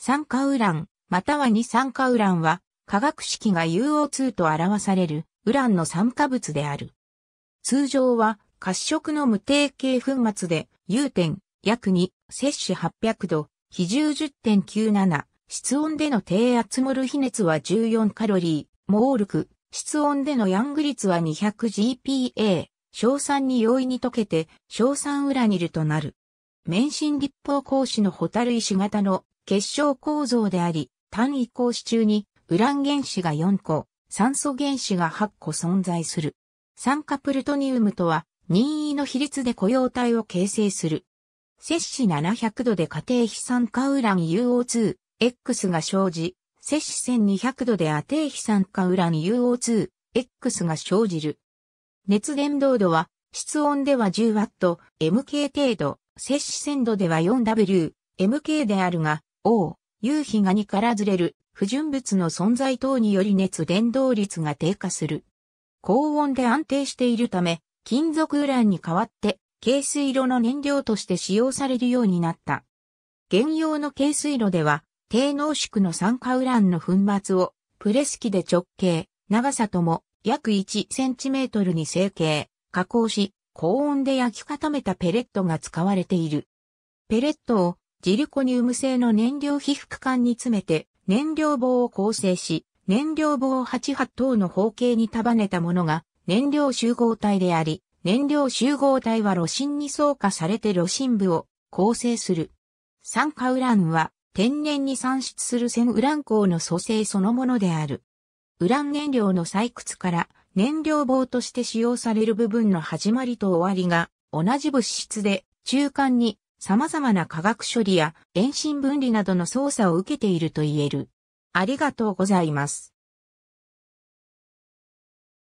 酸化ウラン、または二酸化ウランは、化学式が UO2 と表されるウランの酸化物である。通常は、褐色の無定型粉末で、有点、約2、摂氏800度、比重10.97、室温での低圧モル比熱は14カロリー、モールク、室温でのヤング率は 200GPA、硝酸に容易に溶けて、硝酸ウラニルとなる。免震立方格子のホタル石型の結晶構造であり、単位格子中にウラン原子が4個、酸素原子が8個存在する。酸化プルトニウムとは任意の比率で雇用体を形成する。摂氏700度で家庭非酸化ウラン UO2、X が生じ、摂氏1200度で家庭非酸化ウラン UO2、X が生じる。熱伝導度は、室温では1 0ト、MK 程度、摂氏鮮度では 4W、MK であるが、O、夕日が2からずれる、不純物の存在等により熱伝導率が低下する。高温で安定しているため、金属ウランに代わって、軽水炉の燃料として使用されるようになった。現用の軽水炉では、低濃縮の酸化ウランの粉末を、プレス機で直径、長さとも約1センチメートルに成形、加工し、高温で焼き固めたペレットが使われている。ペレットをジルコニウム製の燃料被覆管に詰めて燃料棒を構成し、燃料棒8発等の方形に束ねたものが燃料集合体であり、燃料集合体は炉心に層化されて炉心部を構成する。酸化ウランは天然に産出する線ウラン鉱の組成そのものである。ウラン燃料の採掘から燃料棒として使用される部分の始まりと終わりが同じ物質で中間に様々な化学処理や遠心分離などの操作を受けていると言える。ありがとうございます。